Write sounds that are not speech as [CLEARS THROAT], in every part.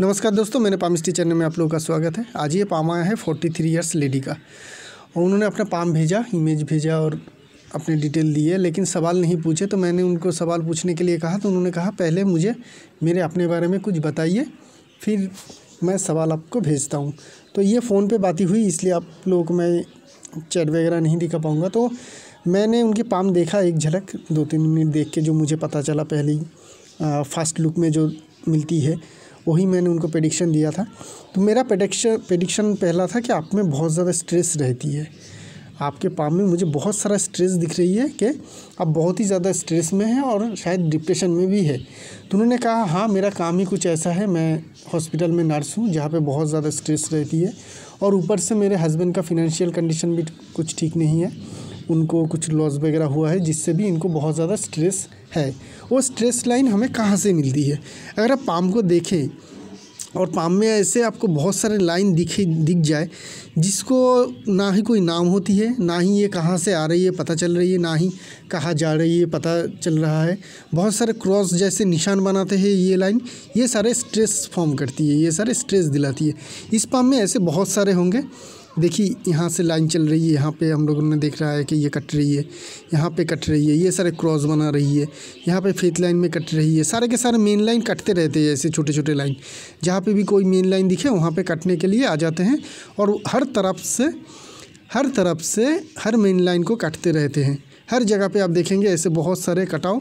नमस्कार दोस्तों मेरे पामिस्टी चैनल में आप लोगों का स्वागत है आज ये पाम आया है फोर्टी थ्री ईयर्स लेडी का और उन्होंने अपना पाम भेजा इमेज भेजा और अपने डिटेल दिए लेकिन सवाल नहीं पूछे तो मैंने उनको सवाल पूछने के लिए कहा तो उन्होंने कहा पहले मुझे मेरे अपने बारे में कुछ बताइए फिर मैं सवाल आपको भेजता हूँ तो ये फ़ोन पर बातें हुई इसलिए आप लोगों को मैं चैट वगैरह नहीं दिखा पाऊँगा तो मैंने उनके पाम देखा एक झलक दो तीन मिनट देख के जो मुझे पता चला पहले फास्ट लुक में जो मिलती है वही मैंने उनको प्रडिक्शन दिया था तो मेरा प्रडिक्शन प्रडिक्शन पहला था कि आप में बहुत ज़्यादा स्ट्रेस रहती है आपके पाम में मुझे बहुत सारा स्ट्रेस दिख रही है कि आप बहुत ही ज़्यादा स्ट्रेस में हैं और शायद डिप्रेशन में भी है तो उन्होंने कहा हाँ मेरा काम ही कुछ ऐसा है मैं हॉस्पिटल में नर्स हूँ जहाँ पे बहुत ज़्यादा स्ट्रेस रहती है और ऊपर से मेरे हस्बैंड का फिनेंशियल कंडीशन भी कुछ ठीक नहीं है उनको कुछ लॉस वगैरह हुआ है जिससे भी इनको बहुत ज़्यादा स्ट्रेस है वो स्ट्रेस लाइन हमें कहाँ से मिलती है अगर आप पाम को देखें और पाम में ऐसे आपको बहुत सारे लाइन दिखे दिख जाए जिसको ना ही कोई नाम होती है ना ही ये कहाँ से आ रही है पता चल रही है ना ही कहाँ जा रही है पता चल रहा है बहुत सारे क्रॉस जैसे निशान बनाते हैं ये लाइन ये सारे स्ट्रेस फॉर्म करती है ये सारे स्ट्रेस दिलाती है इस पाम में ऐसे बहुत सारे होंगे देखिए यहाँ से लाइन चल रही है यहाँ पे हम लोगों ने देख रहा है कि ये कट रही है यहाँ पे कट रही है ये सारे क्रॉस बना रही है यहाँ पे फेथ लाइन में कट रही है सारे के सारे मेन लाइन कटते रहते हैं ऐसे छोटे छोटे लाइन जहाँ पे भी कोई मेन लाइन दिखे वहाँ पे कटने के लिए आ जाते हैं और हर तरफ से हर तरफ से हर मेन लाइन को काटते रहते हैं हर जगह पे आप देखेंगे ऐसे बहुत सारे कटाव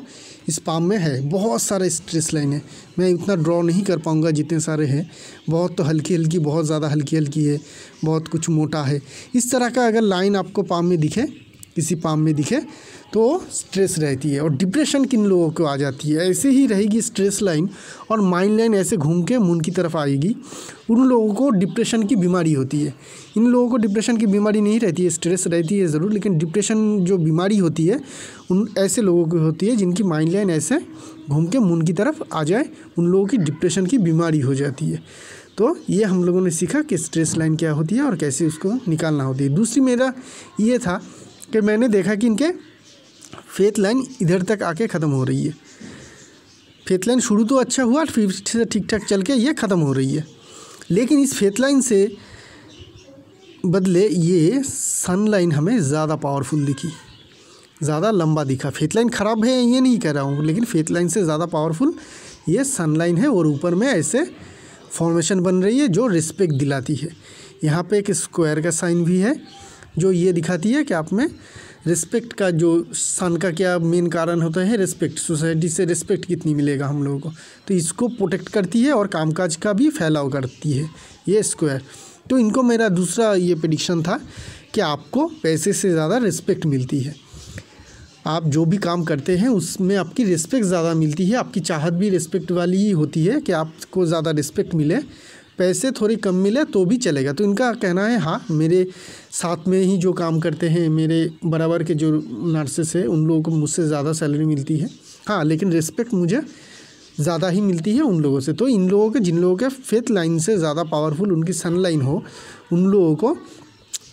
इस पाम में है बहुत सारे स्ट्रेस लाइन है मैं उतना ड्रॉ नहीं कर पाऊँगा जितने सारे हैं बहुत तो हल्की हल्की बहुत ज़्यादा हल्की हल्की है बहुत कुछ मोटा है इस तरह का अगर लाइन आपको पाम में दिखे किसी पाम में दिखे तो स्ट्रेस रहती है और डिप्रेशन किन लोगों को आ जाती है ऐसे ही रहेगी स्ट्रेस लाइन और माइंड लाइन ऐसे घूम के मून की तरफ आएगी उन लोगों को डिप्रेशन की बीमारी होती है इन लोगों को डिप्रेशन की बीमारी नहीं रहती है स्ट्रेस रहती है ज़रूर लेकिन डिप्रेशन जो बीमारी होती है उन ऐसे लोगों की होती है जिनकी माइंड लाइन ऐसे घूम के मून की तरफ आ जाए उन लोगों की डिप्रेशन की बीमारी हो जाती है तो ये हम लोगों ने सीखा कि स्ट्रेस लाइन क्या होती है और कैसे उसको निकालना होती है दूसरी मेरा ये था कि मैंने देखा कि इनके फेथ लाइन इधर तक आके ख़त्म हो रही है फेथ लाइन शुरू तो अच्छा हुआ फिर से ठीक ठाक चल के ये ख़त्म हो रही है लेकिन इस फेथ लाइन से बदले ये सन लाइन हमें ज़्यादा पावरफुल दिखी ज़्यादा लंबा दिखा फेथ लाइन ख़राब है ये नहीं कह रहा हूँ लेकिन फेथ लाइन से ज़्यादा पावरफुल ये सन लाइन है और ऊपर में ऐसे फॉर्मेशन बन रही है जो रिस्पेक्ट दिलाती है यहाँ पे एक स्क्वायर का साइन भी है जो ये दिखाती है कि आप में रिस्पेक्ट का जो सन का क्या मेन कारण होता है रिस्पेक्ट सोसाइटी से रिस्पेक्ट कितनी मिलेगा हम लोगों को तो इसको प्रोटेक्ट करती है और कामकाज का भी फैलाव करती है ये स्क्वायर तो इनको मेरा दूसरा ये प्रडिक्शन था कि आपको पैसे से ज़्यादा रिस्पेक्ट मिलती है आप जो भी काम करते हैं उसमें आपकी रिस्पेक्ट ज़्यादा मिलती है आपकी चाहत भी रिस्पेक्ट वाली ही होती है कि आपको ज़्यादा रिस्पेक्ट मिले पैसे थोड़े कम मिले तो भी चलेगा तो इनका कहना है हाँ मेरे साथ में ही जो काम करते हैं मेरे बराबर के जो नर्सेस हैं उन लोगों को मुझसे ज़्यादा सैलरी मिलती है हाँ लेकिन रिस्पेक्ट मुझे ज़्यादा ही मिलती है उन लोगों से तो इन लोगों के जिन लोगों के फेथ लाइन से ज़्यादा पावरफुल उनकी सन लाइन हो उन लोगों को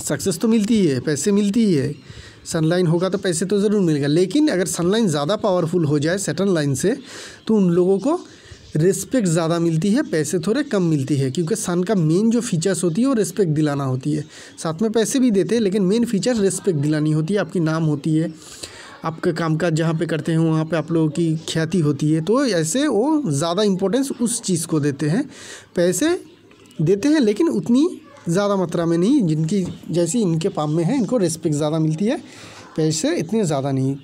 सक्सेस तो मिलती है पैसे मिलती ही है सनलाइन होगा तो पैसे तो ज़रूर मिलेगा लेकिन अगर सनलाइन ज़्यादा पावरफुल हो जाए सेटन लाइन से तो उन लोगों को रिस्पेक्ट ज़्यादा मिलती है पैसे थोड़े कम मिलती है क्योंकि सन का मेन जो फीचर्स होती है वो रिस्पेक्ट दिलाना होती है साथ में पैसे भी देते हैं लेकिन मेन फीचर रिस्पेक्ट दिलानी होती है आपकी नाम होती है आपके काम काज जहाँ पे करते हैं वहाँ पे आप लोगों की ख्याति होती है तो ऐसे वो ज़्यादा इम्पोर्टेंस उस चीज़ को देते हैं पैसे देते हैं लेकिन उतनी ज़्यादा मात्रा में नहीं जिनकी जैसी इनके पाम में है इनको रिस्पेक्ट ज़्यादा मिलती है पैसे इतने ज़्यादा नहीं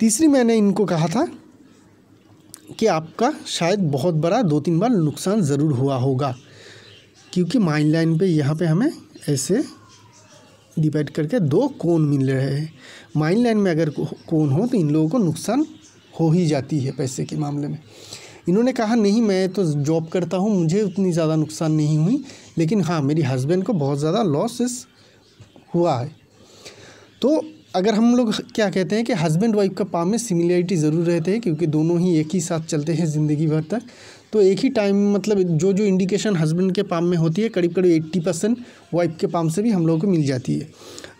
तीसरी मैंने इनको कहा था कि आपका शायद बहुत बड़ा दो तीन बार नुकसान ज़रूर हुआ होगा क्योंकि माइन लाइन पे यहाँ पे हमें ऐसे डिवाइड करके दो कोन मिल रहे हैं माइन लाइन में अगर कोन हो तो इन लोगों को नुकसान हो ही जाती है पैसे के मामले में इन्होंने कहा नहीं मैं तो जॉब करता हूँ मुझे उतनी ज़्यादा नुकसान नहीं हुई लेकिन हाँ मेरी हस्बैंड को बहुत ज़्यादा लॉसेस हुआ है तो अगर हम लोग क्या कहते हैं कि हस्बैंड वाइफ का पाम में सिमिलरिटी ज़रूर रहते हैं क्योंकि दोनों ही एक ही साथ चलते हैं ज़िंदगी भर तक तो एक ही टाइम मतलब जो जो इंडिकेशन हस्बैंड के पाम में होती है करीब करीब एट्टी परसेंट वाइफ के पाम से भी हम लोगों को मिल जाती है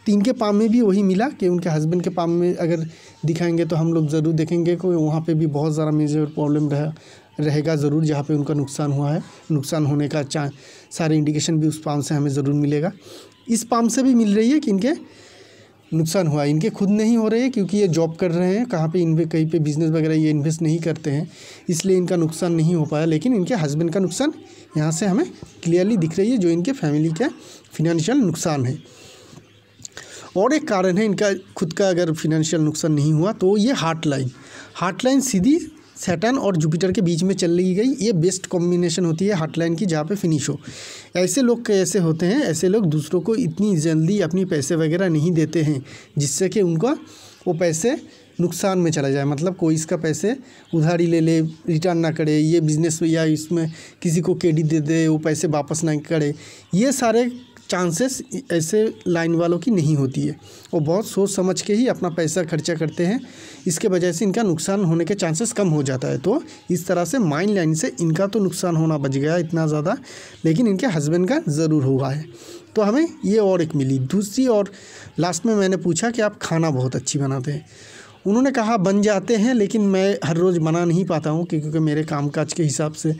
तो इनके पाम में भी वही मिला कि उनके हस्बैंड के पाम में अगर दिखाएंगे तो हम लोग ज़रूर देखेंगे कि वहाँ पर भी बहुत ज़्यादा मेजर प्रॉब्लम रह रहेगा ज़रूर जहाँ पर उनका नुकसान हुआ है नुकसान होने का सारे इंडिकेशन भी उस पाम से हमें ज़रूर मिलेगा इस पाम से भी मिल रही है कि इनके नुकसान हुआ इनके खुद नहीं हो रहे क्योंकि ये जॉब कर रहे हैं कहाँ पे इन पर कहीं पे बिजनेस वगैरह ये इन्वेस्ट नहीं करते हैं इसलिए इनका नुकसान नहीं हो पाया लेकिन इनके हस्बैंड का नुकसान यहाँ से हमें क्लियरली दिख रही है जो इनके फैमिली का फिनेंशियल नुकसान है और एक कारण है इनका खुद का अगर फिनेंशियल नुकसान नहीं हुआ तो ये हार्ट लाइन हार्ट लाइन सीधी सेटन और जुपिटर के बीच में चल ली गई ये बेस्ट कॉम्बिनेशन होती है हार्टलाइन की जहाँ पे फिनिश हो ऐसे लोग कैसे होते हैं ऐसे लोग दूसरों को इतनी जल्दी अपनी पैसे वगैरह नहीं देते हैं जिससे कि उनका वो पैसे नुकसान में चला जाए मतलब कोई इसका पैसे उधारी ले ले रिटर्न ना करे ये बिज़नेस या इसमें किसी को क्रेडिट दे दे वो पैसे वापस ना करे ये सारे चांसेस ऐसे लाइन वालों की नहीं होती है वो बहुत सोच समझ के ही अपना पैसा खर्चा करते हैं इसके वजह से इनका नुकसान होने के चांसेस कम हो जाता है तो इस तरह से माइन लाइन से इनका तो नुकसान होना बच गया इतना ज़्यादा लेकिन इनके हस्बैंड का ज़रूर हुआ है तो हमें ये और एक मिली दूसरी और लास्ट में मैंने पूछा कि आप खाना बहुत अच्छी बनाते हैं उन्होंने कहा बन जाते हैं लेकिन मैं हर रोज़ बना नहीं पाता हूँ क्योंकि मेरे कामकाज के हिसाब से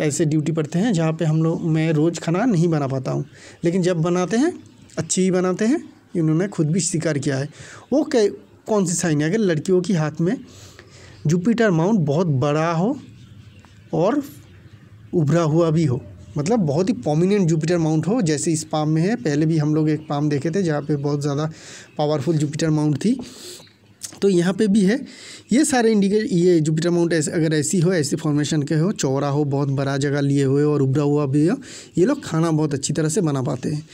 ऐसे ड्यूटी पड़ते हैं जहाँ पे हम लोग मैं रोज़ खाना नहीं बना पाता हूँ लेकिन जब बनाते हैं अच्छी ही बनाते हैं इन्होंने खुद भी स्वीकार किया है वो कै कौन सी साइन है अगर लड़कियों के हाथ में जुपिटर माउंट बहुत बड़ा हो और उभरा हुआ भी हो मतलब बहुत ही पॉमिनेंट जुपिटर माउंट हो जैसे इस पाम में है पहले भी हम लोग एक पाम देखे थे जहाँ पे बहुत ज़्यादा पावरफुल जुपिटर माउंट थी तो यहाँ पे भी है ये सारे इंडिकेट ये जुपिटर माउंट ऐसे अगर ऐसी हो ऐसी फॉर्मेशन के हो चौड़ा हो बहुत बड़ा जगह लिए हुए और उबरा हुआ भी हो ये लोग खाना बहुत अच्छी तरह से बना पाते हैं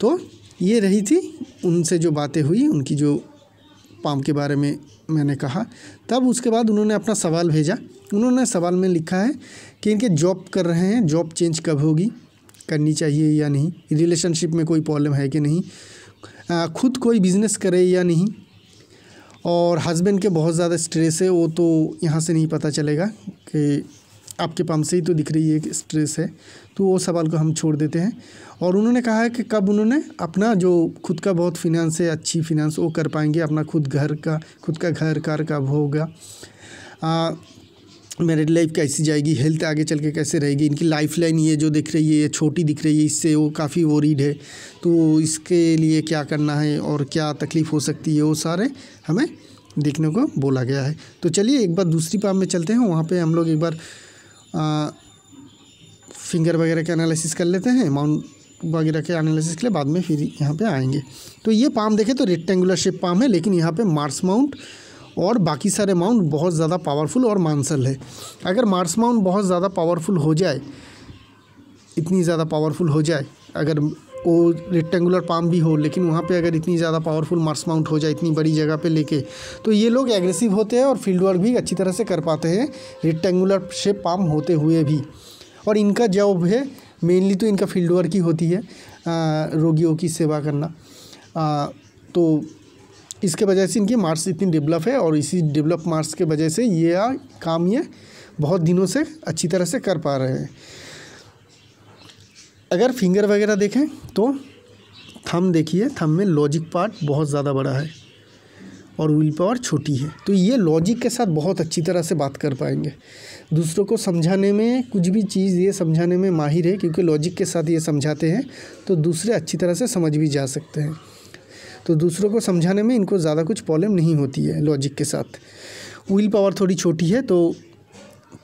तो ये रही थी उनसे जो बातें हुई उनकी जो पाम के बारे में मैंने कहा तब उसके बाद उन्होंने अपना सवाल भेजा उन्होंने सवाल में लिखा है कि इनके जॉब कर रहे हैं जॉब चेंज कब होगी करनी चाहिए या नहीं रिलेशनशिप में कोई प्रॉब्लम है कि नहीं खुद कोई बिज़नेस करे या नहीं और हस्बैंड के बहुत ज़्यादा स्ट्रेस है वो तो यहाँ से नहीं पता चलेगा कि आपके पम्प से ही तो दिख रही है कि स्ट्रेस है तो वो सवाल को हम छोड़ देते हैं और उन्होंने कहा है कि कब उन्होंने अपना जो खुद का बहुत फिनंस है अच्छी फिनंस वो कर पाएंगे अपना खुद घर का खुद का घर कार का होगा मैरिड लाइफ कैसी जाएगी हेल्थ आगे चल के कैसे रहेगी इनकी लाइफ लाइन ये जो दिख रही है ये छोटी दिख रही है इससे वो काफ़ी रीड है तो इसके लिए क्या करना है और क्या तकलीफ़ हो सकती है वो सारे हमें देखने को बोला गया है तो चलिए एक बार दूसरी पाम में चलते हैं वहाँ पर हम लोग एक बार आ, फिंगर वगैरह का एनालिसिस कर लेते हैं माउंट वगैरह के एनालिसिस के लिए बाद में फिर यहाँ पे आएंगे तो ये पाम देखें तो रेक्टेंगुलर शेप पाम है लेकिन यहाँ पे मार्स माउंट और बाकी सारे माउंट बहुत ज़्यादा पावरफुल और मानसल है अगर मार्स माउंट बहुत ज़्यादा पावरफुल हो जाए इतनी ज़्यादा पावरफुल हो जाए अगर वो रेक्टेंगुलर पाम भी हो लेकिन वहाँ पे अगर इतनी ज़्यादा पावरफुल मार्स माउंट हो जाए इतनी बड़ी जगह पे लेके तो ये लोग एग्रेसिव होते हैं और फील्ड वर्क भी अच्छी तरह से कर पाते हैं रेक्टेंगुलर शेप पाम होते हुए भी और इनका जॉब है मेनली तो इनका फील्ड वर्क ही होती है आ, रोगियों की सेवा करना आ, तो इसके वजह से इनकी मार्क्स इतनी डेवलप है और इसी डेवलप मार्क्स के वजह से ये आ, काम ये बहुत दिनों से अच्छी तरह से कर पा रहे हैं अगर फिंगर वगैरह देखें तो थम देखिए थम में लॉजिक पार्ट बहुत ज़्यादा बड़ा है और विल पावर छोटी है तो ये लॉजिक के साथ बहुत अच्छी तरह से बात कर पाएंगे दूसरों को समझाने में कुछ भी चीज़ ये समझाने में माहिर है क्योंकि लॉजिक के साथ ये समझाते हैं तो दूसरे अच्छी तरह से समझ भी जा सकते हैं तो दूसरों को समझाने में इनको ज़्यादा कुछ प्रॉब्लम नहीं होती है लॉजिक के साथ विल पावर थोड़ी छोटी है तो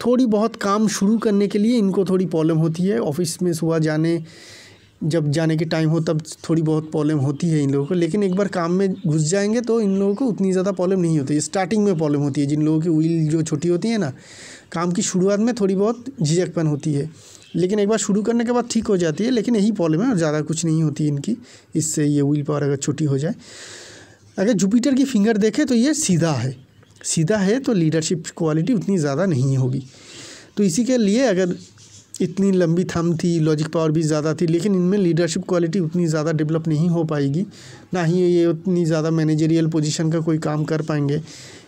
थोड़ी बहुत काम शुरू करने के लिए इनको थोड़ी प्रॉब्लम होती है ऑफिस में सुबह जाने जब जाने के टाइम हो तब थोड़ी बहुत प्रॉब्लम होती है इन लोगों को लेकिन एक बार काम में घुस जाएंगे तो इन लोगों को उतनी ज़्यादा प्रॉब्लम नहीं होती है स्टार्टिंग में प्रॉब्लम होती है जिन लोगों की व्हील जो छोटी होती है ना काम की शुरुआत में थोड़ी बहुत झिझकपन होती है लेकिन एक बार शुरू करने के बाद ठीक हो जाती है लेकिन यही प्रॉब्लम है और ज़्यादा कुछ नहीं होती इनकी इससे ये व्हील पावर अगर छोटी हो जाए अगर जुपिटर की फिंगर देखें तो ये सीधा है सीधा है तो लीडरशिप क्वालिटी उतनी ज़्यादा नहीं होगी तो इसी के लिए अगर इतनी लंबी थम थी लॉजिक पावर भी ज़्यादा थी लेकिन इनमें लीडरशिप क्वालिटी उतनी ज़्यादा डेवलप नहीं हो पाएगी ना ही ये उतनी ज़्यादा मैनेजरियल पोजीशन का कोई काम कर पाएंगे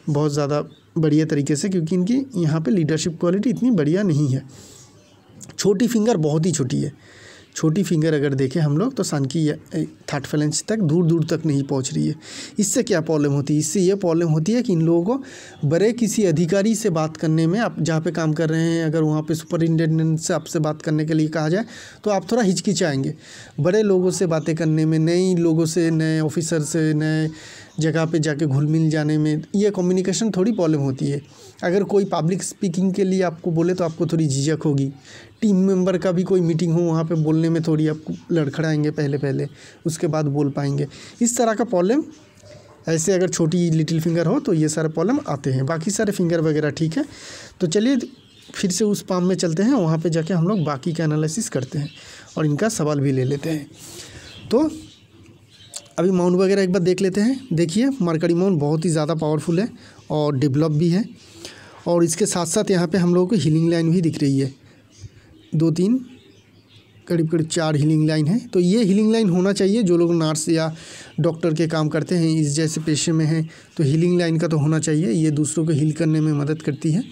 बहुत ज़्यादा बढ़िया तरीके से क्योंकि इनकी यहाँ पे लीडरशिप क्वालिटी इतनी बढ़िया नहीं है छोटी फिंगर बहुत ही छोटी है छोटी फिंगर अगर देखें हम लोग तो सन की थर्ड फैलेंस तक दूर दूर तक नहीं पहुंच रही है इससे क्या प्रॉब्लम होती है इससे ये प्रॉब्लम होती है कि इन लोगों को बड़े किसी अधिकारी से बात करने में आप जहाँ पे काम कर रहे हैं अगर वहाँ पे सुपरिटेंडेंट से आपसे बात करने के लिए कहा जाए तो आप थोड़ा हिचकिचाएँगे बड़े लोगों से बातें करने में नए लोगों से नए ऑफिसर से नए जगह पे जाके घुल मिल जाने में ये कम्युनिकेशन थोड़ी प्रॉब्लम होती है अगर कोई पब्लिक स्पीकिंग के लिए आपको बोले तो आपको थोड़ी झिझक होगी टीम मेंबर का भी कोई मीटिंग हो वहाँ पे बोलने में थोड़ी आप लड़खड़ाएंगे पहले पहले उसके बाद बोल पाएंगे इस तरह का प्रॉब्लम ऐसे अगर छोटी लिटिल फिंगर हो तो ये सारे प्रॉब्लम आते हैं बाकी सारे फिंगर वगैरह ठीक है तो चलिए फिर से उस पाम में चलते हैं वहाँ पर जाके हम लोग बाकी का एनालिसिस करते हैं और इनका सवाल भी ले लेते हैं तो अभी माउंट वगैरह एक बार देख लेते हैं देखिए मरकड़ी माउंट बहुत ही ज़्यादा पावरफुल है और डेवलप भी है और इसके साथ साथ यहाँ पे हम लोगों को हीलिंग लाइन भी दिख रही है दो तीन करीब करीब चार हीलिंग लाइन है तो ये हीलिंग लाइन होना चाहिए जो लोग नर्स या डॉक्टर के काम करते हैं इस जैसे पेशे में हैं तो हीलिंग लाइन का तो होना चाहिए ये दूसरों को हील करने में मदद करती है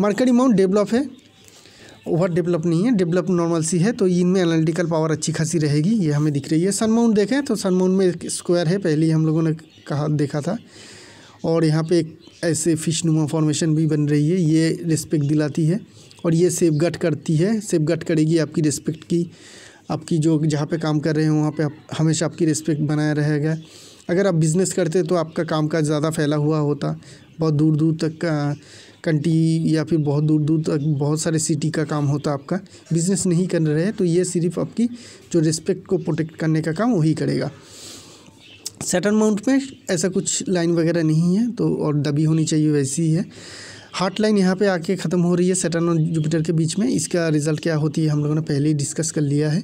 मरकरी माउंट डेवलप है ओवर डेवलप नहीं है डेवलप नॉर्मल सी है तो इनमें एनालिटिकल पावर अच्छी खासी रहेगी ये हमें दिख रही है सन माउंट देखें तो सन माउंट में एक स्क्वायर है पहले ही हम लोगों ने कहा देखा था और यहाँ पर एक ऐसे फिश नुमा फॉर्मेशन भी बन रही है ये रिस्पेक्ट दिलाती है और ये सेफ गट करती है सेफ गट करेगी आपकी रिस्पेक्ट की आपकी जो जहाँ पे काम कर रहे हैं वहाँ पे आप हमेशा आपकी रिस्पेक्ट बनाया रहेगा अगर आप बिज़नेस करते तो आपका काम काज ज़्यादा फैला हुआ होता बहुत दूर दूर तक कंट्री या फिर बहुत दूर दूर तक बहुत सारे सिटी का काम होता आपका बिज़नेस नहीं कर रहे तो ये सिर्फ आपकी जो रिस्पेक्ट को प्रोटेक्ट करने का काम वही करेगा सेटन माउंट में ऐसा कुछ लाइन वगैरह नहीं है तो और दबी होनी चाहिए वैसी ही है हार्ट लाइन यहाँ पे आके ख़त्म हो रही है सेटन और जुपिटर के बीच में इसका रिजल्ट क्या होती है हम लोगों ने पहले ही डिस्कस कर लिया है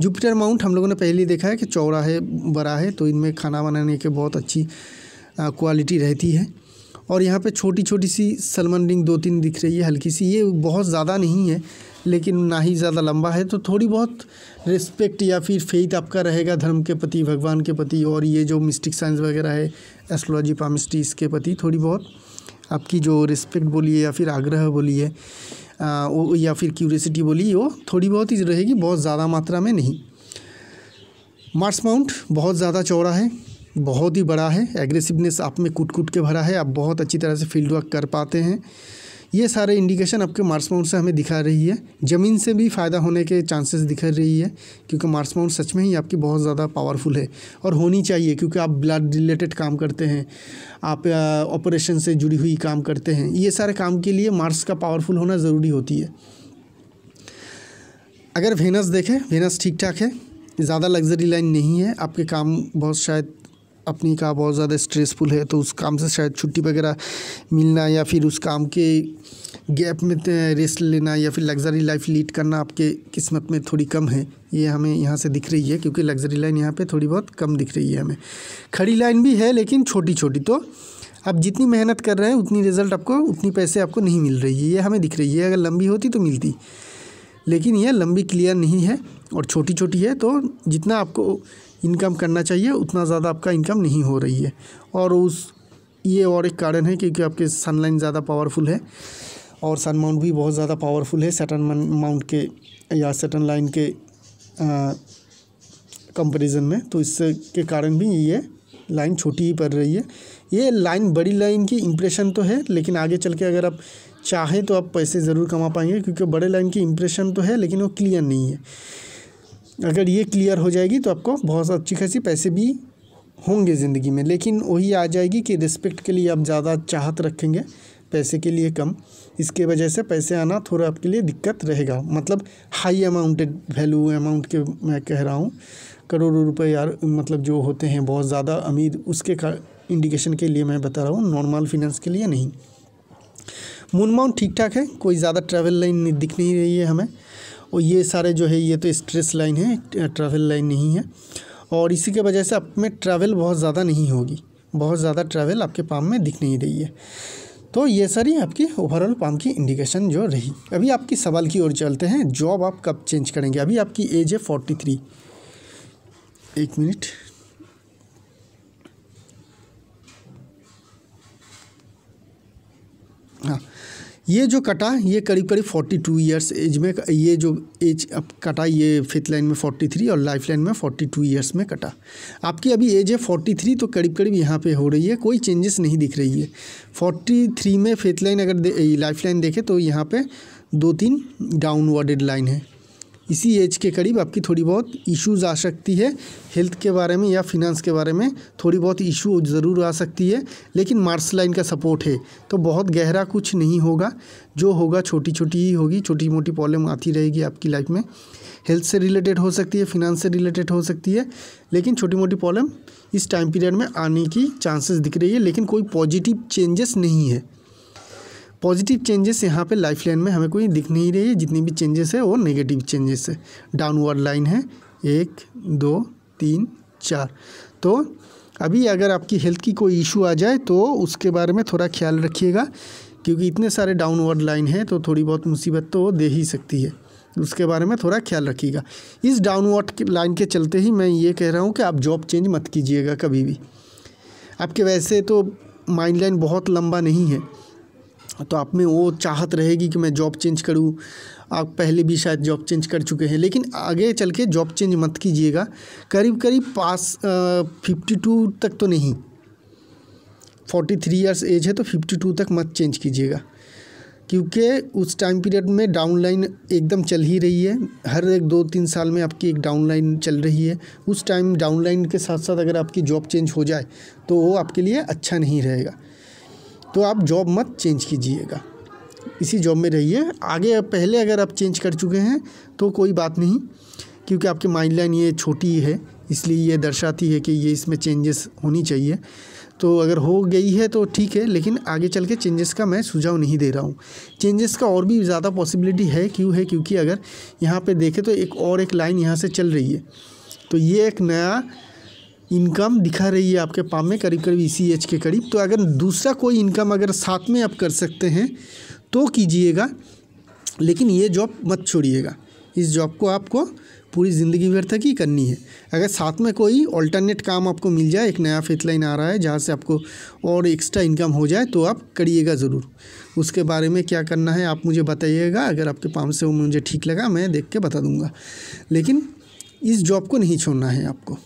जुपिटर माउंट हम लोगों ने पहले ही देखा है कि चौड़ा है बड़ा है तो इनमें खाना बनाने के बहुत अच्छी क्वालिटी रहती है और यहाँ पर छोटी छोटी सी सलमन रिंग दो तीन दिख रही है हल्की सी ये बहुत ज़्यादा नहीं है लेकिन ना ही ज़्यादा लंबा है तो थोड़ी बहुत रिस्पेक्ट या फिर फेथ आपका रहेगा धर्म के प्रति भगवान के प्रति और ये जो मिस्टिक साइंस वगैरह है एस्ट्रोलॉजी पामिस्ट्री इसके प्रति थोड़ी बहुत आपकी जो रिस्पेक्ट बोलिए या फिर आग्रह बोलिए या फिर क्यूरियसिटी बोलिए वो थोड़ी बहुत ही रहेगी बहुत ज़्यादा मात्रा में नहीं मार्स माउंट बहुत ज़्यादा चौड़ा है बहुत ही बड़ा है एग्रेसिवनेस आप में कुट कुट के भरा है आप बहुत अच्छी तरह से फील्ड वर्क कर पाते हैं ये सारे इंडिकेशन आपके मार्स माउंट से हमें दिखा रही है ज़मीन से भी फ़ायदा होने के चांसेस दिख रही है क्योंकि मार्स माउंट सच में ही आपकी बहुत ज़्यादा पावरफुल है और होनी चाहिए क्योंकि आप ब्लड रिलेटेड काम करते हैं आप ऑपरेशन से जुड़ी हुई काम करते हैं ये सारे काम के लिए मार्स का पावरफुल होना ज़रूरी होती है अगर वेनस देखें वेनस ठीक ठाक है ज़्यादा लग्जरी लाइन नहीं है आपके काम बहुत शायद अपनी का बहुत ज़्यादा स्ट्रेसफुल है तो उस काम से शायद छुट्टी वगैरह मिलना या फिर उस काम के गैप में रेस्ट लेना या फिर लग्जरी लाइफ लीड करना आपके किस्मत में थोड़ी कम है ये हमें यहाँ से दिख रही है क्योंकि लग्जरी लाइन यहाँ पे थोड़ी बहुत कम दिख रही है हमें खड़ी लाइन भी है लेकिन छोटी छोटी तो आप जितनी मेहनत कर रहे हैं उतनी रिजल्ट आपको उतनी पैसे आपको नहीं मिल रही है ये हमें दिख रही है अगर लंबी होती तो मिलती लेकिन यह लंबी क्लियर नहीं है और छोटी छोटी है तो जितना आपको इनकम करना चाहिए उतना ज़्यादा आपका इनकम नहीं हो रही है और उस ये और एक कारण है क्योंकि आपके सनलाइन ज़्यादा पावरफुल है और सन माउंट भी बहुत ज़्यादा पावरफुल है सेटन माउंट के या सेटन लाइन के कंपैरिजन में तो इससे के कारण भी ये लाइन छोटी ही पड़ रही है ये लाइन बड़ी लाइन की इम्प्रेशन तो है लेकिन आगे चल के अगर आप चाहें तो आप पैसे ज़रूर कमा पाएंगे क्योंकि बड़े लाइन की इम्प्रेशन तो है लेकिन वो क्लियर नहीं है अगर ये क्लियर हो जाएगी तो आपको बहुत अच्छी खासी पैसे भी होंगे ज़िंदगी में लेकिन वही आ जाएगी कि रिस्पेक्ट के लिए आप ज़्यादा चाहत रखेंगे पैसे के लिए कम इसके वजह से पैसे आना थोड़ा आपके लिए दिक्कत रहेगा मतलब हाई अमाउंटेड वैल्यू अमाउंट के मैं कह रहा हूँ करोड़ों रुपए यार मतलब जो होते हैं बहुत ज़्यादा अमीर उसके इंडिकेशन के लिए मैं बता रहा हूँ नॉर्मल फिनेंस के लिए नहीं मून माउंट ठीक ठाक है कोई ज़्यादा ट्रैवल लाइन दिख नहीं रही है हमें और ये सारे जो है ये तो स्ट्रेस लाइन है ट्रैवल लाइन नहीं है और इसी के वजह से आप में ट्रैवल बहुत ज़्यादा नहीं होगी बहुत ज़्यादा ट्रैवल आपके पाम में दिख नहीं रही है तो ये सारी आपकी ओवरऑल पाम की इंडिकेशन जो रही अभी आपकी सवाल की ओर चलते हैं जॉब आप कब चेंज करेंगे अभी आपकी एज है फोर्टी थ्री एक मिनट हाँ ये जो कटा ये करीब करीब 42 इयर्स एज में ये जो एज अब कटा ये फिफ्थ लाइन में 43 और लाइफ लाइन में 42 इयर्स में कटा आपकी अभी एज है 43 तो करीब करीब यहाँ पे हो रही है कोई चेंजेस नहीं दिख रही है 43 में फिफ्थ लाइन अगर लाइफ लाइन देखें तो यहाँ पे दो तीन डाउनवर्डेड लाइन है इसी एज के करीब आपकी थोड़ी बहुत इश्यूज आ सकती है हेल्थ के बारे में या फिनेंस के बारे में थोड़ी बहुत इशू ज़रूर आ सकती है लेकिन मार्स लाइन का सपोर्ट है तो बहुत गहरा कुछ नहीं होगा जो होगा छोटी छोटी ही होगी छोटी मोटी प्रॉब्लम आती रहेगी आपकी लाइफ में हेल्थ से रिलेटेड हो सकती है फिनेंस से रिलेटेड हो सकती है लेकिन छोटी मोटी प्रॉब्लम इस टाइम पीरियड में आने की चांसेस दिख रही है लेकिन कोई पॉजिटिव चेंजेस नहीं है पॉजिटिव चेंजेस यहाँ पे लाइफ लाइन में हमें कोई दिख नहीं रही है जितनी भी चेंजेस है वो नेगेटिव चेंजेस है डाउनवर्ड लाइन है एक दो तीन चार तो अभी अगर आपकी हेल्थ की कोई इशू आ जाए तो उसके बारे में थोड़ा ख्याल रखिएगा क्योंकि इतने सारे डाउनवर्ड लाइन है तो थोड़ी बहुत मुसीबत तो दे ही सकती है उसके बारे में थोड़ा ख्याल रखिएगा इस डाउनवर्ड लाइन के चलते ही मैं ये कह रहा हूँ कि आप जॉब चेंज मत कीजिएगा कभी भी आपके वैसे तो माइंड लाइन बहुत लंबा नहीं है तो आप में वो चाहत रहेगी कि मैं जॉब चेंज करूँ आप पहले भी शायद जॉब चेंज कर चुके हैं लेकिन आगे चल के जॉब चेंज मत कीजिएगा करीब करीब पास फिफ्टी टू तक तो नहीं फोर्टी थ्री ईयर्स एज है तो फिफ्टी टू तक मत चेंज कीजिएगा क्योंकि उस टाइम पीरियड में डाउन लाइन एकदम चल ही रही है हर एक दो तीन साल में आपकी एक डाउन लाइन चल रही है उस टाइम डाउन लाइन के साथ साथ अगर आपकी जॉब चेंज हो जाए तो वो आपके लिए अच्छा नहीं रहेगा तो आप जॉब मत चेंज कीजिएगा इसी जॉब में रहिए आगे पहले अगर आप चेंज कर चुके हैं तो कोई बात नहीं क्योंकि आपकी माइंड लाइन ये छोटी है इसलिए ये दर्शाती है कि ये इसमें चेंजेस होनी चाहिए तो अगर हो गई है तो ठीक है लेकिन आगे चल के चेंजेस का मैं सुझाव नहीं दे रहा हूँ चेंजेस का और भी ज़्यादा पॉसिबिलिटी है क्यों है क्योंकि अगर यहाँ पे देखें तो एक और एक लाइन यहाँ से चल रही है तो ये एक नया इनकम दिखा रही है आपके पाम में करीब करीब ई के करीब तो अगर दूसरा कोई इनकम अगर साथ में आप कर सकते हैं तो कीजिएगा लेकिन ये जॉब मत छोड़िएगा इस जॉब को आपको पूरी ज़िंदगी भर तक ही करनी है अगर साथ में कोई ऑल्टरनेट काम आपको मिल जाए एक नया फेथलाइन आ रहा है जहाँ से आपको और एक्स्ट्रा इनकम हो जाए तो आप करिएगा ज़रूर उसके बारे में क्या करना है आप मुझे बताइएगा अगर आपके पाम से वो मुझे ठीक लगा मैं देख के बता दूँगा लेकिन इस जॉब को नहीं छोड़ना है आपको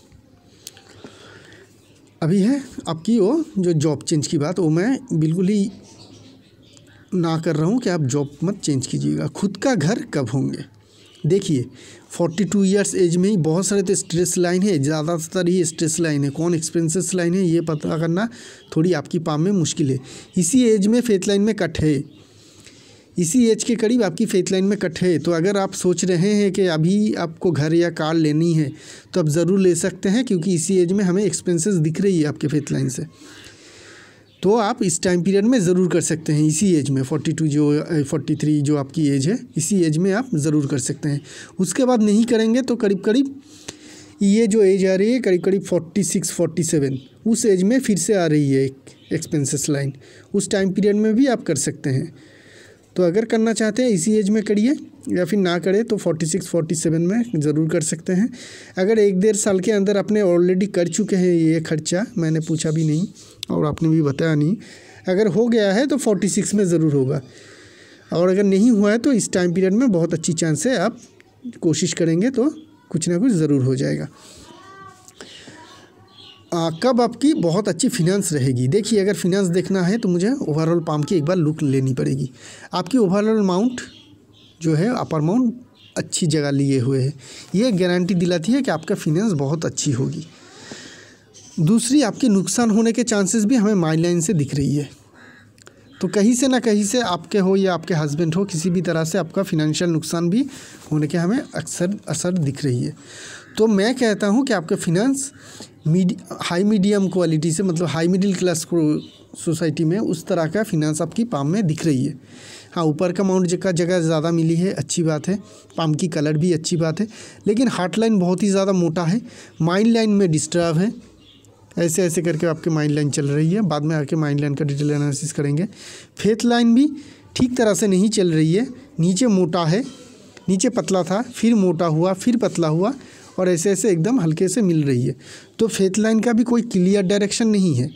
अभी है आपकी वो जो जॉब चेंज की बात वो मैं बिल्कुल ही ना कर रहा हूँ कि आप जॉब मत चेंज कीजिएगा खुद का घर कब होंगे देखिए फोर्टी टू ईयर्स एज में ही बहुत सारे तो स्ट्रेस लाइन है ज़्यादातर ही स्ट्रेस लाइन है कौन एक्सपेंसेस लाइन है ये पता करना थोड़ी आपकी पाम में मुश्किल है इसी एज में फेथ लाइन में कट है इसी एज के करीब आपकी फेथ लाइन में कट है तो अगर आप सोच रहे हैं कि अभी आपको घर या कार लेनी है तो आप ज़रूर ले सकते हैं क्योंकि इसी एज में हमें एक्सपेंसेस दिख रही है आपके फेथ लाइन से तो आप इस टाइम पीरियड में ज़रूर कर सकते हैं इसी एज में फोर्टी टू जो फोर्टी थ्री जो आपकी एज है इसी एज में आप ज़रूर कर सकते हैं उसके बाद नहीं करेंगे तो करीब करीब ये जो एज आ रही है करीब करीब फोर्टी सिक्स फोर्टी सेवन उस एज में फिर से आ रही है एक एक्सपेंसेस लाइन उस टाइम पीरियड में भी आप कर सकते हैं तो अगर करना चाहते हैं इसी एज में करिए या फिर ना करें तो 46 47 में ज़रूर कर सकते हैं अगर एक डेढ़ साल के अंदर आपने ऑलरेडी कर चुके हैं ये खर्चा मैंने पूछा भी नहीं और आपने भी बताया नहीं अगर हो गया है तो 46 में ज़रूर होगा और अगर नहीं हुआ है तो इस टाइम पीरियड में बहुत अच्छी चांस है आप कोशिश करेंगे तो कुछ ना कुछ ज़रूर हो जाएगा आ, कब आपकी बहुत अच्छी फिनेंस रहेगी देखिए अगर फिनेंस देखना है तो मुझे ओवरऑल पाम की एक बार लुक लेनी पड़ेगी आपकी ओवरऑल अमाउंट जो है अपर अमाउंट अच्छी जगह लिए हुए है ये गारंटी दिलाती है कि आपका फिनेंस बहुत अच्छी होगी दूसरी आपके नुकसान होने के चांसेस भी हमें माइंड लाइन से दिख रही है तो कहीं से ना कहीं से आपके हो या आपके हस्बैंड हो किसी भी तरह से आपका फिनेंशियल नुकसान भी होने के हमें अक्सर असर दिख रही है तो मैं कहता हूँ कि आपका फिनेंस मीडि हाई मीडियम क्वालिटी से मतलब हाई मिडिल क्लास सोसाइटी में उस तरह का फिनेंस आपकी पाम में दिख रही है हाँ ऊपर का अमाउंट जगह जगह ज़्यादा मिली है अच्छी बात है पाम की कलर भी अच्छी बात है लेकिन हार्ट लाइन बहुत ही ज़्यादा मोटा है माइंड लाइन में डिस्टर्ब है ऐसे ऐसे करके आपके माइंड लाइन चल रही है बाद में आके माइंड लाइन का डिटेल एनालिसिस करेंगे फेथ लाइन भी ठीक तरह से नहीं चल रही है नीचे मोटा है नीचे पतला था फिर मोटा हुआ फिर पतला हुआ और ऐसे ऐसे एकदम हल्के से मिल रही है तो फेथ लाइन का भी कोई क्लियर डायरेक्शन नहीं है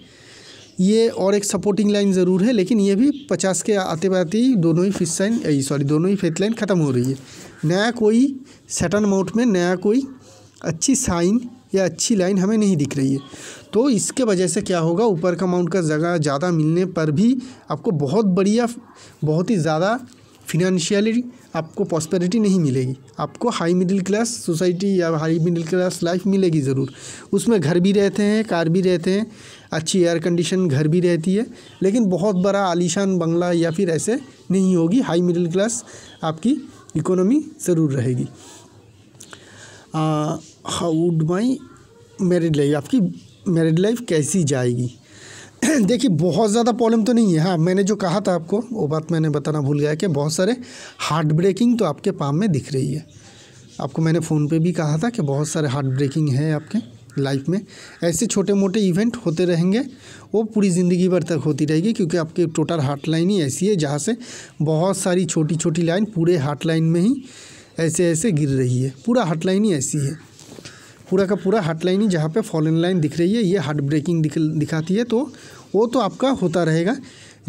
ये और एक सपोर्टिंग लाइन ज़रूर है लेकिन ये भी पचास के आते पाते ही दोनों ही फिश लाइन सॉरी दोनों ही फेथ लाइन ख़त्म हो रही है नया कोई सेटन अमाउंट में नया कोई अच्छी साइन या अच्छी लाइन हमें नहीं दिख रही है तो इसके वजह से क्या होगा ऊपर का माउंट का जगह ज़्यादा मिलने पर भी आपको बहुत बढ़िया बहुत ही ज़्यादा फिनंशियली आपको पॉस्पेरिटी नहीं मिलेगी आपको हाई मिडिल क्लास सोसाइटी या हाई मिडिल क्लास लाइफ मिलेगी ज़रूर उसमें घर भी रहते हैं कार भी रहते हैं अच्छी एयर कंडीशन घर भी रहती है लेकिन बहुत बड़ा आलीशान बंगला या फिर ऐसे नहीं होगी हाई मिडिल क्लास आपकी इकोनॉमी ज़रूर रहेगी how would my married life आपकी मेरिड लाइफ कैसी जाएगी [CLEARS THROAT] देखिए बहुत ज़्यादा प्रॉब्लम तो नहीं है हाँ मैंने जो कहा था आपको वो बात मैंने बताना भूल गया कि बहुत सारे हार्ट ब्रेकिंग तो आपके पाम में दिख रही है आपको मैंने फ़ोन पे भी कहा था कि बहुत सारे हार्ट ब्रेकिंग है आपके लाइफ में ऐसे छोटे मोटे इवेंट होते रहेंगे वो पूरी ज़िंदगी भर तक होती रहेगी क्योंकि आपकी टोटल हार्ट लाइन ही ऐसी है जहाँ से बहुत सारी छोटी छोटी लाइन पूरे हार्ट लाइन में ही ऐसे ऐसे गिर रही है पूरा हार्ट लाइन ही ऐसी है पूरा का पूरा हार्ट लाइन ही जहाँ पे फॉलन लाइन दिख रही है ये हार्ट ब्रेकिंग दिख दिखाती है तो वो तो आपका होता रहेगा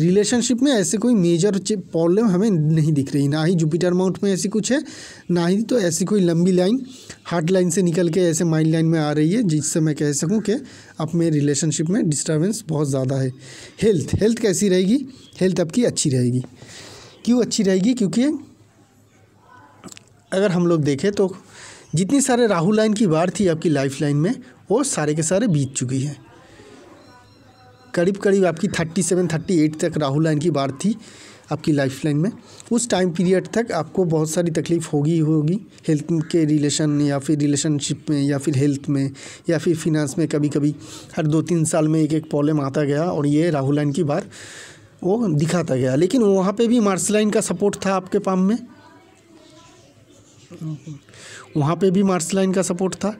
रिलेशनशिप में ऐसे कोई मेजर प्रॉब्लम हमें नहीं दिख रही ना ही जुपिटर माउंट में ऐसी कुछ है ना ही तो ऐसी कोई लंबी लाइन हार्ट लाइन से निकल के ऐसे माइंड लाइन में आ रही है जिससे मैं कह सकूं कि आप में रिलेशनशिप में डिस्टर्बेंस बहुत ज़्यादा है हेल्थ हेल्थ कैसी रहेगी हेल्थ आपकी अच्छी रहेगी क्यों अच्छी रहेगी क्योंकि अगर हम लोग देखें तो जितनी सारे राहु लाइन की वार थी आपकी लाइफ लाइन में वो सारे के सारे बीत चुकी है करीब करीब आपकी थर्टी सेवन थर्टी एट तक राहु लाइन की वार थी आपकी लाइफ लाइन में उस टाइम पीरियड तक आपको बहुत सारी तकलीफ़ होगी होगी हेल्थ के रिलेशन या फिर रिलेशनशिप में या फिर हेल्थ में या फिर फिनांस में कभी कभी हर दो तीन साल में एक एक प्रॉब्लम आता गया और ये राहुल लाइन की बार वो दिखाता गया लेकिन वहाँ पे भी मार्स लाइन का सपोर्ट था आपके पाम में हम्म। वहाँ पे भी मार्स लाइन का सपोर्ट था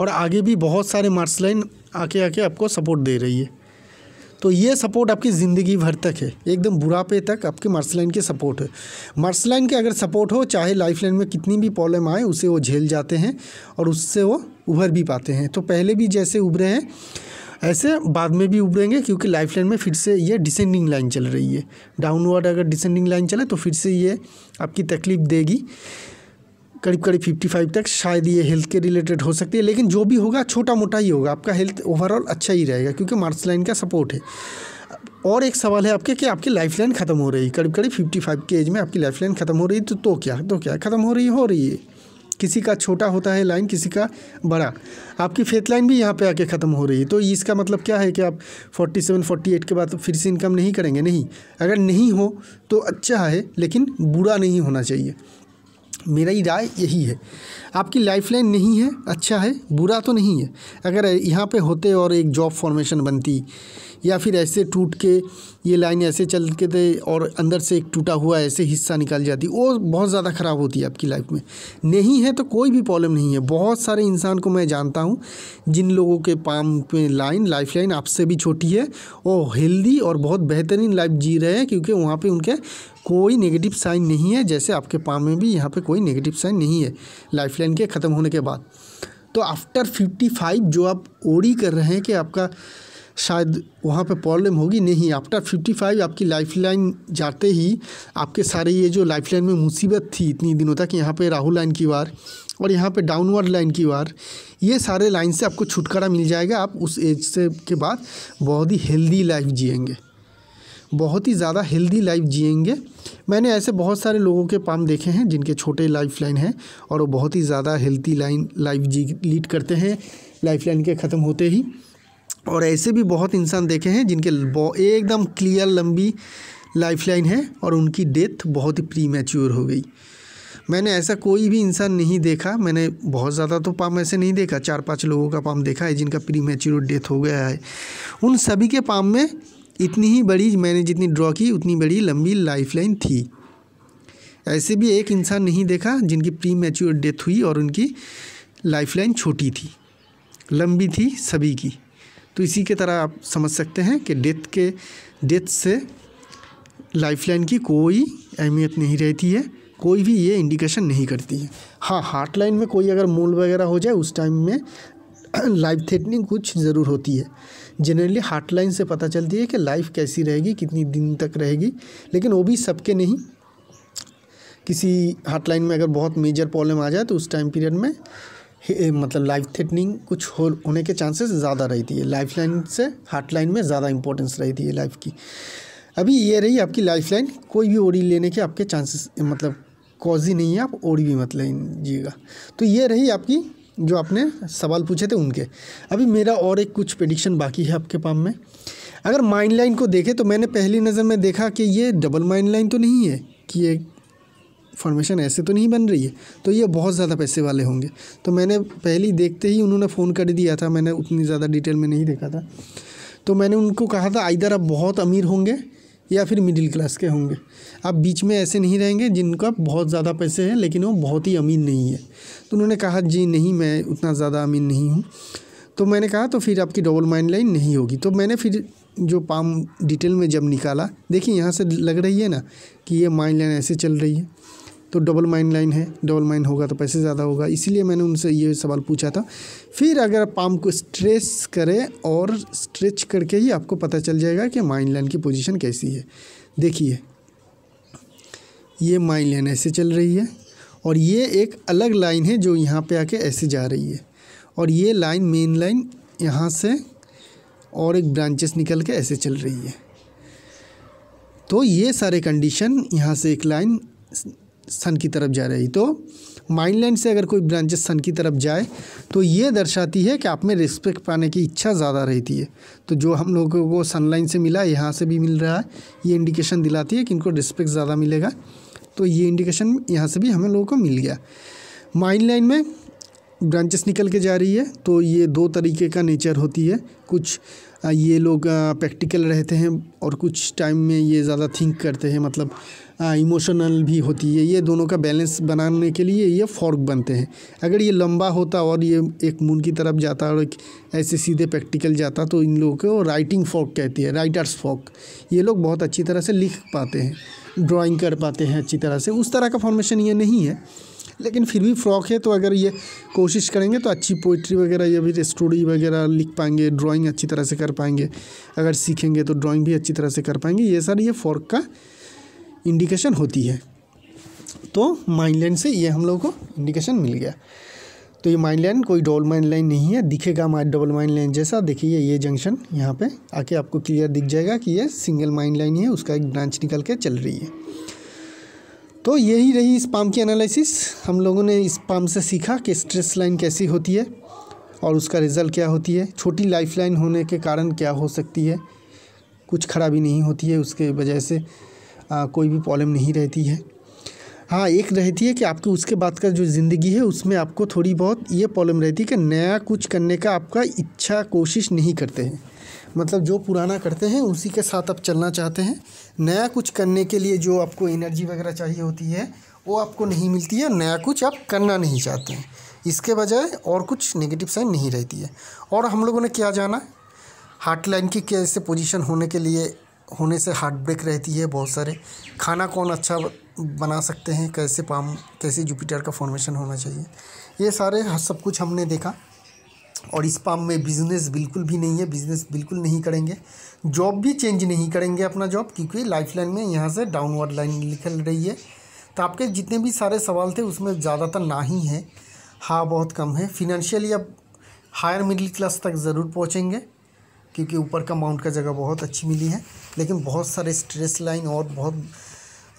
और आगे भी बहुत सारे मार्स लाइन आके आके आपको सपोर्ट दे रही है तो ये सपोर्ट आपकी ज़िंदगी भर तक है एकदम बुढ़ापे तक आपके मार्स लाइन के सपोर्ट है मार्स लाइन के अगर सपोर्ट हो चाहे लाइफ लाइन में कितनी भी प्रॉब्लम आए उसे वो झेल जाते हैं और उससे वो उभर भी पाते हैं तो पहले भी जैसे उभरे हैं ऐसे बाद में भी उभरेंगे क्योंकि लाइफ लाइन में फिर से ये डिसेंडिंग लाइन चल रही है डाउनवर्ड अगर डिसेंडिंग लाइन चले तो फिर से ये आपकी तकलीफ़ देगी करीब करीब 55 तक शायद ये हेल्थ के रिलेटेड हो सकती है लेकिन जो भी होगा छोटा मोटा ही होगा आपका हेल्थ ओवरऑल अच्छा ही रहेगा क्योंकि मार्स लाइन का सपोर्ट है और एक सवाल है आपके कि आपकी लाइफ लाइन ख़त्म हो रही है करीब करीब फिफ्टी फाइव के एज में आपकी लाइफ लाइन ख़त्म हो रही है तो, तो क्या तो क्या ख़त्म हो रही है हो रही है किसी का छोटा होता है लाइन किसी का बड़ा आपकी फेथ लाइन भी यहाँ पे आके ख़त्म हो रही है तो इसका मतलब क्या है कि आप 47, 48 के बाद तो फिर से इनकम नहीं करेंगे नहीं अगर नहीं हो तो अच्छा है लेकिन बुरा नहीं होना चाहिए मेरा ही राय यही है आपकी लाइफलाइन नहीं है अच्छा है बुरा तो नहीं है अगर यहाँ पे होते और एक जॉब फॉर्मेशन बनती या फिर ऐसे टूट के ये लाइन ऐसे चल के थे और अंदर से एक टूटा हुआ ऐसे हिस्सा निकाल जाती वो बहुत ज़्यादा ख़राब होती है आपकी लाइफ में नहीं है तो कोई भी प्रॉब्लम नहीं है बहुत सारे इंसान को मैं जानता हूँ जिन लोगों के पाम पे लाइन लाइफ लाइन आपसे भी छोटी है वो हेल्दी और बहुत बेहतरीन लाइफ जी रहे हैं क्योंकि वहाँ पर उनके कोई नेगेटिव साइन नहीं है जैसे आपके पाम में भी यहाँ पर कोई नेगेटिव साइन नहीं है लाइफ लाइन के ख़त्म होने के बाद तो आफ्टर फिफ्टी फाइव जो आप ओडी कर रहे हैं कि आपका शायद वहाँ पे प्रॉब्लम होगी नहीं आफ्टर फाइव आपकी लाइफ लाइन जाते ही आपके सारे ये जो लाइफ लाइन में मुसीबत थी इतनी दिनों तक यहाँ पे राहुल लाइन की वार और यहाँ पे डाउनवर्ड लाइन की वार ये सारे लाइन से आपको छुटकारा मिल जाएगा आप उस एज से के बाद बहुत ही हेल्दी लाइफ जियेंगे बहुत ही ज़्यादा हेल्दी लाइफ जियेंगे मैंने ऐसे बहुत सारे लोगों के पाम देखे हैं जिनके छोटे लाइफ लाइन हैं और वो बहुत ही ज़्यादा हेल्दी लाइन लाइफ जी लीड करते हैं लाइफ लाइन के ख़त्म होते ही और ऐसे भी बहुत इंसान देखे हैं जिनके हम्म। एकदम क्लियर लंबी लाइफलाइन है और उनकी डेथ बहुत ही प्री मैच्योर हो गई मैंने ऐसा कोई भी इंसान नहीं देखा मैंने बहुत ज़्यादा तो पाम ऐसे नहीं देखा चार पांच लोगों का पाम देखा है जिनका प्री मैच्योर डेथ हो गया है उन सभी के पाम में इतनी ही बड़ी मैंने जितनी ड्रॉ की उतनी बड़ी लंबी लाइन थी ऐसे भी एक इंसान नहीं देखा जिनकी प्री मैच्योर डेथ हुई और उनकी लाइन छोटी थी लंबी थी सभी की तो इसी के तरह आप समझ सकते हैं कि डेथ के डेथ से लाइफलाइन की कोई अहमियत नहीं रहती है कोई भी ये इंडिकेशन नहीं करती है हाँ हार्ट लाइन में कोई अगर मोल वगैरह हो जाए उस टाइम में लाइफ [CLEARS THROAT] थ्रेटनिंग कुछ ज़रूर होती है जनरली हार्ट लाइन से पता चलती है कि लाइफ कैसी रहेगी कितनी दिन तक रहेगी लेकिन वो भी सबके नहीं किसी हार्ट लाइन में अगर बहुत मेजर प्रॉब्लम आ जाए तो उस टाइम पीरियड में Eh, मतलब लाइफ थ्रेटनिंग कुछ हो होने के चांसेस ज़्यादा रहती है लाइफ लाइन से हार्ट लाइन में ज़्यादा इंपॉर्टेंस रहती है लाइफ की अभी ये रही आपकी लाइफ लाइन कोई भी ओडी लेने के आपके चांसेस eh, मतलब कॉज ही नहीं है आप ओडी भी मत लीजिएगा तो ये रही आपकी जो आपने सवाल पूछे थे उनके अभी मेरा और एक कुछ प्रडिक्शन बाकी है आपके पाम में अगर माइंड लाइन को देखें तो मैंने पहली नज़र में देखा कि ये डबल माइंड लाइन तो नहीं है कि ये फॉर्मेशन ऐसे तो नहीं बन रही है तो ये बहुत ज़्यादा पैसे वाले होंगे तो मैंने पहले ही देखते ही उन्होंने फ़ोन कर दिया था मैंने उतनी ज़्यादा डिटेल में नहीं देखा था तो मैंने उनको कहा था आइधर आप बहुत अमीर होंगे या फिर मिडिल क्लास के होंगे आप बीच में ऐसे नहीं रहेंगे जिनका बहुत ज़्यादा पैसे हैं लेकिन वो बहुत ही अमीर नहीं है तो उन्होंने कहा जी नहीं मैं उतना ज़्यादा अमीर नहीं हूँ तो मैंने कहा तो फिर आपकी डबल माइंड लाइन नहीं होगी तो मैंने फिर जो पाम डिटेल में जब निकाला देखिए यहाँ से लग रही है ना कि ये माइंड लाइन ऐसे चल रही है तो डबल माइन लाइन है डबल माइन होगा तो पैसे ज़्यादा होगा इसीलिए मैंने उनसे ये सवाल पूछा था फिर अगर आप पाम को स्ट्रेस करें और स्ट्रेच करके ही आपको पता चल जाएगा कि माइन लाइन की पोजीशन कैसी है देखिए ये माइन लाइन ऐसे चल रही है और ये एक अलग लाइन है जो यहाँ पर आके ऐसे जा रही है और ये लाइन मेन लाइन यहाँ से और एक ब्रांचेस निकल के ऐसे चल रही है तो ये सारे कंडीशन यहाँ से एक लाइन सन की तरफ जा रही तो माइनलैंड से अगर कोई ब्रांचेस सन की तरफ जाए तो ये दर्शाती है कि आप में रिस्पेक्ट पाने की इच्छा ज़्यादा रहती है तो जो हम लोगों को सनलाइन से मिला यहाँ से भी मिल रहा है ये इंडिकेशन दिलाती है कि इनको रिस्पेक्ट ज़्यादा मिलेगा तो ये इंडिकेशन यहाँ से भी हमें लोगों को मिल गया माइंड लाइन में ब्रांचेस निकल के जा रही है तो ये दो तरीके का नेचर होती है कुछ ये लोग प्रैक्टिकल रहते हैं और कुछ टाइम में ये ज़्यादा थिंक करते हैं मतलब इमोशनल भी होती है ये दोनों का बैलेंस बनाने के लिए ये फॉर्क बनते हैं अगर ये लंबा होता और ये एक मून की तरफ जाता और एक ऐसे सीधे प्रैक्टिकल जाता तो इन लोगों को राइटिंग फॉर्क कहती है राइटर्स फॉर्क ये लोग बहुत अच्छी तरह से लिख पाते हैं ड्राइंग कर पाते हैं अच्छी तरह से उस तरह का फॉर्मेशन ये नहीं है लेकिन फिर भी फ्रॉक है तो अगर ये कोशिश करेंगे तो अच्छी पोइट्री वगैरह या फिर स्टोरी वगैरह लिख पाएंगे ड्राइंग अच्छी तरह से कर पाएंगे अगर सीखेंगे तो ड्राइंग भी अच्छी तरह से कर पाएंगे ये सर ये फॉर्क का इंडिकेशन होती है तो माइन लाइन से ये हम लोग को इंडिकेशन मिल गया तो ये माइन लाइन कोई डबल माइन लाइन नहीं है दिखेगा माइ डबल माइन लाइन जैसा देखिए ये जंक्शन यहाँ पे आके आपको क्लियर दिख जाएगा कि ये सिंगल माइन लाइन है उसका एक ब्रांच निकल के चल रही है तो यही रही इस पाम की एनालिसिस हम लोगों ने इस पाम से सीखा कि स्ट्रेस लाइन कैसी होती है और उसका रिज़ल्ट क्या होती है छोटी लाइफ लाइन होने के कारण क्या हो सकती है कुछ खराबी नहीं होती है उसके वजह से आ, कोई भी प्रॉब्लम नहीं रहती है हाँ एक रहती है कि आपकी उसके बाद का जो ज़िंदगी है उसमें आपको थोड़ी बहुत ये प्रॉब्लम रहती है कि नया कुछ करने का आपका इच्छा कोशिश नहीं करते हैं मतलब जो पुराना करते हैं उसी के साथ आप चलना चाहते हैं नया कुछ करने के लिए जो आपको एनर्जी वगैरह चाहिए होती है वो आपको नहीं मिलती है नया कुछ आप करना नहीं चाहते हैं इसके बजाय और कुछ नेगेटिव साइन नहीं रहती है और हम लोगों ने क्या जाना हार्ट लाइन की कैसे पोजीशन होने के लिए होने से हार्ट ब्रेक रहती है बहुत सारे खाना कौन अच्छा बना सकते हैं कैसे पाम कैसे जुपिटर का फॉर्मेशन होना चाहिए ये सारे सब कुछ हमने देखा और इस पाम में बिज़नेस बिल्कुल भी नहीं है बिज़नेस बिल्कुल नहीं करेंगे जॉब भी चेंज नहीं करेंगे अपना जॉब क्योंकि लाइफ लाइन में यहाँ से डाउनवर्ड लाइन निकल रही है तो आपके जितने भी सारे सवाल थे उसमें ज़्यादातर ना ही है हाँ बहुत कम है फिनेंशियल अब हायर मिडिल क्लास तक ज़रूर पहुँचेंगे क्योंकि ऊपर का माउंट का जगह बहुत अच्छी मिली है लेकिन बहुत सारे स्ट्रेस लाइन और बहुत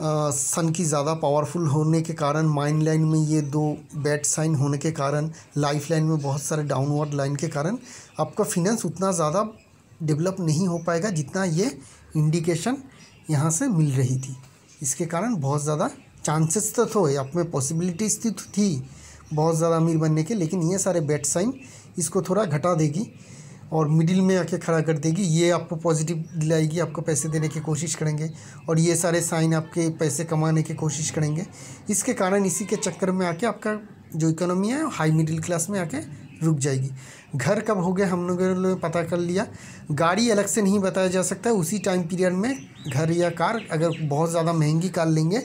आ, सन की ज़्यादा पावरफुल होने के कारण माइन लाइन में ये दो बैड साइन होने के कारण लाइफ लाइन में बहुत सारे डाउनवर्ड लाइन के कारण आपका फिनेंस उतना ज़्यादा डेवलप नहीं हो पाएगा जितना ये इंडिकेशन यहाँ से मिल रही थी इसके कारण बहुत ज़्यादा चांसेस तो थे आप में पॉसिबिलिटीज तो थी बहुत ज़्यादा अमीर बनने के लेकिन ये सारे बैड साइन इसको थोड़ा घटा देगी और मिडिल में आके खड़ा कर देगी ये आपको पॉजिटिव दिलाएगी आपको पैसे देने की कोशिश करेंगे और ये सारे साइन आपके पैसे कमाने की कोशिश करेंगे इसके कारण इसी के चक्कर में आके आपका जो इकोनॉमी है हाई मिडिल क्लास में आके रुक जाएगी घर कब हो गया हम लोगों ने पता कर लिया गाड़ी अलग से नहीं बताया जा सकता उसी टाइम पीरियड में घर या कार अगर बहुत ज़्यादा महंगी कार लेंगे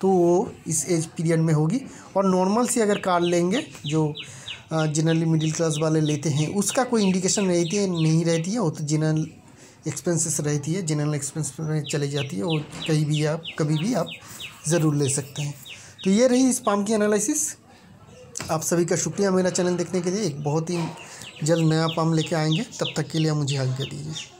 तो वो इस एज पीरियड में होगी और नॉर्मल सी अगर कार लेंगे जो जनरली मिडिल क्लास वाले लेते हैं उसका कोई इंडिकेशन रहती है नहीं रहती है वो तो जनरल एक्सपेंसेस रहती है जनरल एक्सपेंस में चले जाती है और कहीं भी आप कभी भी आप ज़रूर ले सकते हैं तो ये रही इस पाम की एनालिसिस आप सभी का शुक्रिया मेरा चैनल देखने के लिए एक बहुत ही जल्द नया पाम लेके आएंगे तब तक के लिए मुझे आज्ञा दीजिए